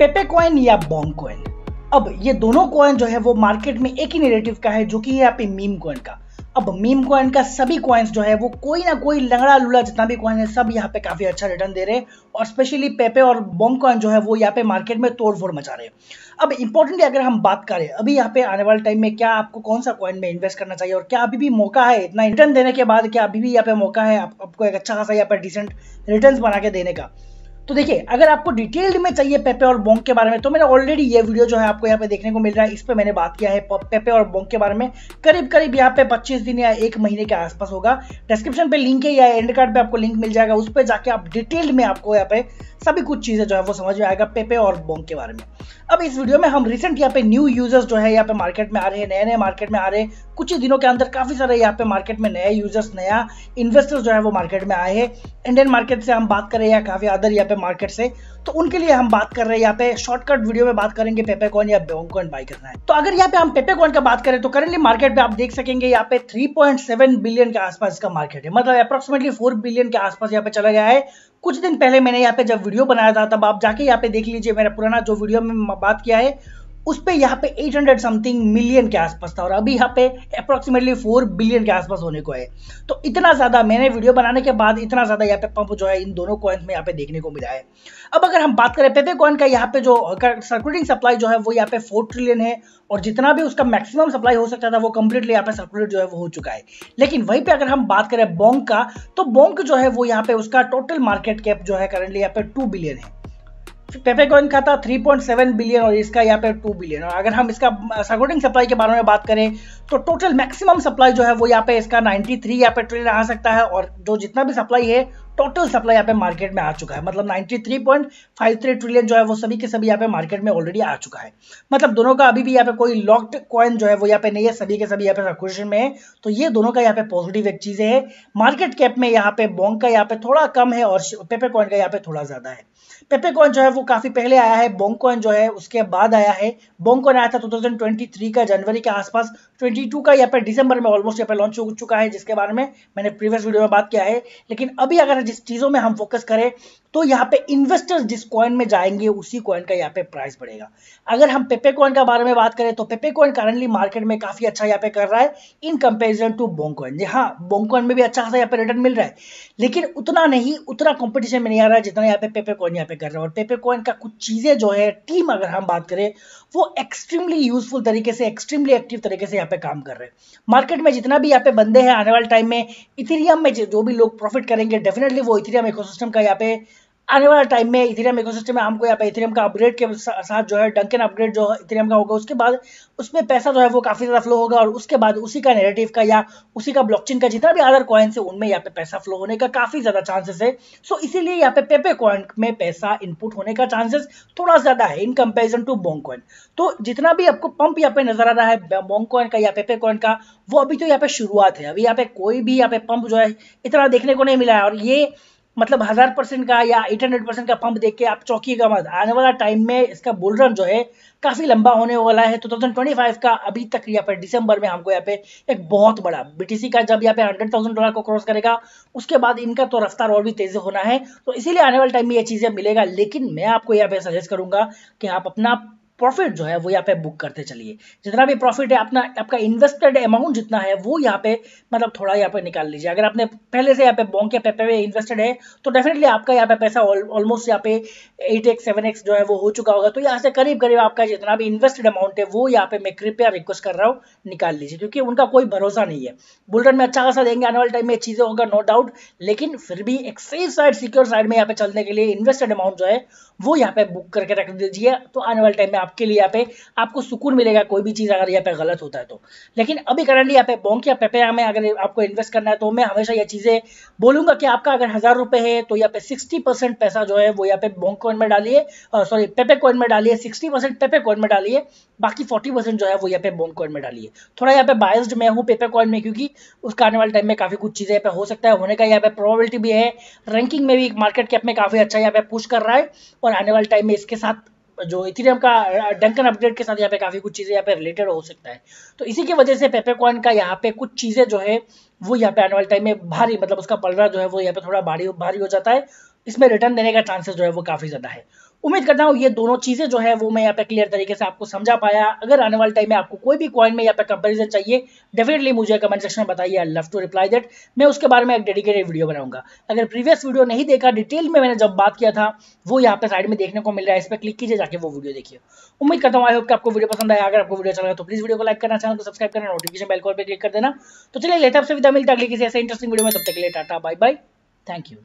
पेपे coin या Bonk coin अब ये दोनों कॉइन जो है वो मार्केट में एक ही नेरेटिव का है जो कि है पे मीम कॉइन का अब मीम कॉइन का सभी कॉइन्स जो है वो कोई ना कोई लंगड़ा लुला जितना भी कॉइन है सब यहाँ पे काफी अच्छा रिटर्न दे रहे हैं और स्पेशली पेपे और बॉम कॉइन जो है वो यहाँ पे मार्केट में तोड़फोड़ मचा रहे हैं अब इंपॉर्टेंटली अगर हम बात करें अभी यहाँ पे आने वाले टाइम में क्या आपको कौन सा कॉइन में इन्वेस्ट करना चाहिए और क्या अभी भी मौका है इतना रिटर्न देने के बाद क्या अभी भी यहाँ पे मौका है आप, आपको एक अच्छा खासा यहाँ पे डिसेंट रिटर्न बना के देने का तो देखिए अगर आपको डिटेल्ड में चाहिए पेपे और बोंग के बारे में तो मैंने ऑलरेडी ये वीडियो जो है आपको यहाँ पे देखने को मिल रहा है इस पर मैंने बात किया है पेपे और बोंग के बारे में करीब करीब यहाँ पे 25 दिन या एक महीने के आसपास होगा डिस्क्रिप्शन पे लिंक है या एंड कार्ड पे आपको लिंक मिल जाएगा उस पर जाके आप डिटेल्ड में आपको यहाँ पे सभी कुछ चीज़ें जो है वो समझ में आएगा पेपे और बोंग के बारे में अब इस वीडियो में हम रिसेंट यहाँ पे न्यू यूजर्स जो है यहाँ पे मार्केट में आ रहे हैं नए नए मार्केट में आ रहे हैं कुछ ही दिनों के अंदर काफ़ी सारे यहाँ पे मार्केट में नए यूजर्स नया इन्वेस्टर्स जो है वो मार्केट में आए हैं इंडियन मार्केट से हम बात करें या काफ़ी अदर यहाँ पे मार्केट से तो उनके लिए हम बात कर रहे हैं यहाँ पे शॉर्टकट वीडियो में बात करेंगे पेपेकॉइन या बेंगकॉइन बाई करना है तो अगर यहाँ पे हम पेपेकॉइन का बात करें तो करेंटली मार्केट में आप देख सकेंगे यहाँ पे 3.7 बिलियन के आसपास का मार्केट है मतलब अप्रोक्सीमेटली 4 बिलियन के आसपास यहाँ पे चला गया है कुछ दिन पहले मैंने यहाँ पे जब वीडियो बनाया था तब आप जाके यहाँ पे देख लीजिए मेरा पुराना जो वीडियो में बात किया है उस पर यहाँ पे 800 समथिंग मिलियन के आसपास था और अभी यहाँ पे अप्रोक्सीमेटली 4 बिलियन के आसपास होने को है तो इतना ज़्यादा मैंने वीडियो बनाने के बाद इतना ज़्यादा यहाँ पे पंप जो है इन दोनों कॉइन्स में यहाँ पे देखने को मिला है अब अगर हम बात करें पेपे कॉइन का यहाँ पे जो सर्कुलेटिंग सप्लाई जो है वो यहाँ पे फोर ट्रिलियन है और जितना भी उसका मैक्सिमम सप्लाई हो सकता था वो कंप्लीटली यहाँ पे सर्कुलेट जो है वो हो चुका है लेकिन वहीं पे अगर हम बात करें बोंग का तो बॉन्क जो है वो यहाँ पे उसका टोटल मार्केट कैप जो है करंटली यहाँ पे टू बिलियन है टेफेकॉइन का था 3.7 बिलियन और इसका यहाँ पे 2 बिलियन और अगर हम इसका सपोर्टिंग सप्लाई के बारे में बात करें तो टोटल मैक्सिमम सप्लाई जो है वो यहाँ पे इसका 93 थ्री यहाँ पे ट्रेन आ सकता है और जो जितना भी सप्लाई है टोटल सप्लाई यहाँ पे मार्केट में आ चुका है मतलब 93.53 ट्रिलियन जो है वो सभी के सभी यहाँ पे मार्केट में ऑलरेडी आ चुका है मतलब दोनों का अभी भी यहाँ पे कोई लॉक्ड कॉइन जो है वो यहाँ पे नहीं है सभी के सभी यहाँ पे सर्कुलेशन में है तो ये दोनों का यहाँ पे पॉजिटिव एक चीज़ है मार्केट कैप में यहाँ पे बॉन्ग का यहाँ पे थोड़ा कम है और पेपे कॉइन का यहाँ पे थोड़ा ज़्यादा है पेपे कॉइन जो है वो काफ़ी पहले आया है बॉन्ग कॉइन जो है उसके बाद आया है बॉन्ग कॉइन आया था टू का जनवरी के आसपास ट्वेंटी का यहाँ पे डिसंबर में ऑलमोस्ट यहाँ पे लॉन्च हो चुका है जिसके बारे में मैंने प्रीवियस वीडियो में बात किया है लेकिन अभी अगर जिस चीज़ों में हम फोकस करें तो यहाँ पे इन्वेस्टर्स जिस कॉइन में जाएंगे उसी कॉइन का यहाँ पे प्राइस बढ़ेगा अगर हम पेपे कॉइन का बारे में बात करें तो पेपे कॉइन करंटली मार्केट में काफी अच्छा यहाँ पे कर रहा है in comparison to Bonk coin जी हाँ बोंग कॉइन में भी अच्छा खासा यहाँ पे रिटर्न मिल रहा है लेकिन उतना नहीं उतना कॉम्पिटिशन में नहीं आ रहा है जितना यहाँ पे पेपे कॉइन यहाँ पे कर रहा है और पेपे कॉइन का कुछ चीजें जो है टीम अगर हम बात करें वो एक्सट्रीमली यूजफुल तरीके से एक्सट्रीमली एक्टिव तरीके से यहाँ पे काम कर रहे हैं मार्केट में जितना भी यहाँ पे बंदे हैं आने वाले टाइम में इथेरियम में जो भी लोग प्रॉफिट करेंगे डेफिनेटली वो इथेरियम इकोसिस्टम का यहाँ पे आने वाला टाइम में इथेरियम इकोसिस्टम में हमको यहाँ पे इथेरियम का अपग्रेड के साथ जो है डंकन अपग्रेड जो इथेरियम का होगा उसके बाद उसमें पैसा जो है वो काफ़ी ज़्यादा फ्लो होगा और उसके बाद उसी का नेगेटिव का या उसी का ब्लॉकचेन का जितना भी अदर कॉइन्स है उनमें यहाँ पे पैसा फ्लो होने का काफ़ी ज़्यादा चांसेस है सो इसीलिए यहाँ पे पेपे कॉइन में पैसा इनपुट होने का चांसेस थोड़ा ज़्यादा है in comparison to Bonk coin तो जितना भी आपको पंप यहाँ पे नजर आ रहा है बॉन्ग कॉइन का या पेपे कॉइन का वो अभी तो यहाँ पे शुरुआत है अभी यहाँ पे कोई भी यहाँ पे पंप जो है इतना देखने को नहीं मिला है और ये मतलब हज़ार परसेंट का या एट हंड्रेड परसेंट का पंप देख के आप चौकी का मत आने वाला टाइम में इसका बुल रन जो है काफ़ी लंबा होने वाला है टू थाउजेंड ट्वेंटी फाइव का अभी तक यहाँ पर दिसंबर में हमको यहाँ पे एक बहुत बड़ा बीटीसी का जब यहाँ पे हंड्रेड थाउजेंड डॉलर को क्रॉस करेगा उसके बाद इनका तो रफ्तार और भी तेज़ होना है तो इसीलिए आने वाले टाइम में ये चीज़ें मिलेगा लेकिन मैं आपको यहाँ पे सजेस्ट करूंगा कि आप अपना प्रॉफिट जो है वो यहाँ पे बुक करते चलिए जितना भी प्रॉफिट है अपना आपका इन्वेस्टेड अमाउंट जितना है वो यहाँ पे मतलब थोड़ा यहाँ पे निकाल लीजिए अगर आपने पहले से यहाँ पे बॉन्क या पेपे में इन्वेस्टेड है तो डेफिनेटली आपका यहाँ पे पैसा ऑलमोस्ट यहाँ पे एट एक्स सेवन एक्स जो है वो हो चुका होगा तो यहाँ से करीब करीब आपका जितना भी इन्वेस्टेड अमाउंट है वो यहाँ पे मैं कृपया रिक्वेस्ट कर रहा हूँ निकाल लीजिए क्योंकि उनका कोई भरोसा नहीं है बुलटन में अच्छा खासा देंगे आने वाले टाइम में चीज़ें होगा नो डाउट लेकिन फिर भी एक सेफ साइड सिक्योर साइड में यहाँ पे चलने के लिए इन्वेस्टेड अमाउंट जो है वो यहाँ पे बुक करके रख दीजिए तो आने वाले टाइम में आप आपके लिए यहाँ पे आपको सुकून मिलेगा कोई भी चीज़ अगर यहाँ पे गलत होता है तो लेकिन अभी करंटली यहाँ पे बॉन्क या पेपे में अगर आपको इन्वेस्ट करना है तो मैं हमेशा ये चीज़ें बोलूंगा कि आपका अगर हज़ार रुपये है तो यहाँ पे सिक्सटी परसेंट पैसा जो है वो यहाँ पे बॉन्क कॉइन में डालिए सॉरी पेपे कॉइन में डालिए सिक्सटी परसेंट पेपे कॉइन में डालिए बाकी फोर्टी परसेंट जो है वो यहाँ पे बॉन्क कॉइन में डालिए थोड़ा यहाँ पे बायस्ड मैं हूँ पेपे कॉइन में क्योंकि उसका आने वाले टाइम में काफ़ी कुछ चीज़ें यहाँ पे हो सकता है होने का यहाँ पे प्रोबेबिलिटी भी है रैंकिंग में भी मार्केट कैप में काफ़ी अच्छा यहाँ पे पुश कर रहा है और आने वाले टाइम में इसके साथ जो इथेरियम का डंकन अपडेट के साथ यहाँ पे काफ़ी कुछ चीज़ें यहाँ पे रिलेटेड हो सकता है तो इसी की वजह से पेपेकॉइन का यहाँ पे कुछ चीज़ें जो है वो यहाँ पे आने वाले टाइम में भारी मतलब उसका पलड़ा जो है वो यहाँ पे थोड़ा भारी भारी हो जाता है इसमें रिटर्न देने का चांसेस जो है वो काफ़ी ज़्यादा है उम्मीद करता हूँ ये दोनों चीज़ें जो है वो मैं यहाँ पे क्लियर तरीके से आपको समझा पाया अगर आने वाले टाइम में आपको कोई भी कॉइन में यहाँ पे कंपेरिजन चाहिए डेफिनेटली मुझे कमेंट सेक्शन में बताइए I love to reply that मैं उसके बारे में एक डेडिकेटेड वीडियो बनाऊंगा अगर प्रीवियस वीडियो नहीं देखा डिटेल में मैंने जब बात किया था वो यहाँ पे साइड में देखने को मिल रहा है इस पर क्लिक कीजिए जाके वो वीडियो देखिए उम्मीद करता हूँ आई होप कि आपको वीडियो पसंद आया अगर आपको वीडियो चला अच्छा तो प्लीज़ वीडियो को लाइक करना चैनल को सब्सक्राइब करना नोटिफिकेशन बेल कॉल पर क्लिक कर देना तो चलिए लेते आपसे विदा मिलता अगले किसी ऐसे इंटरेस्टिंग वीडियो में तब तक के लिए tata bye bye thank you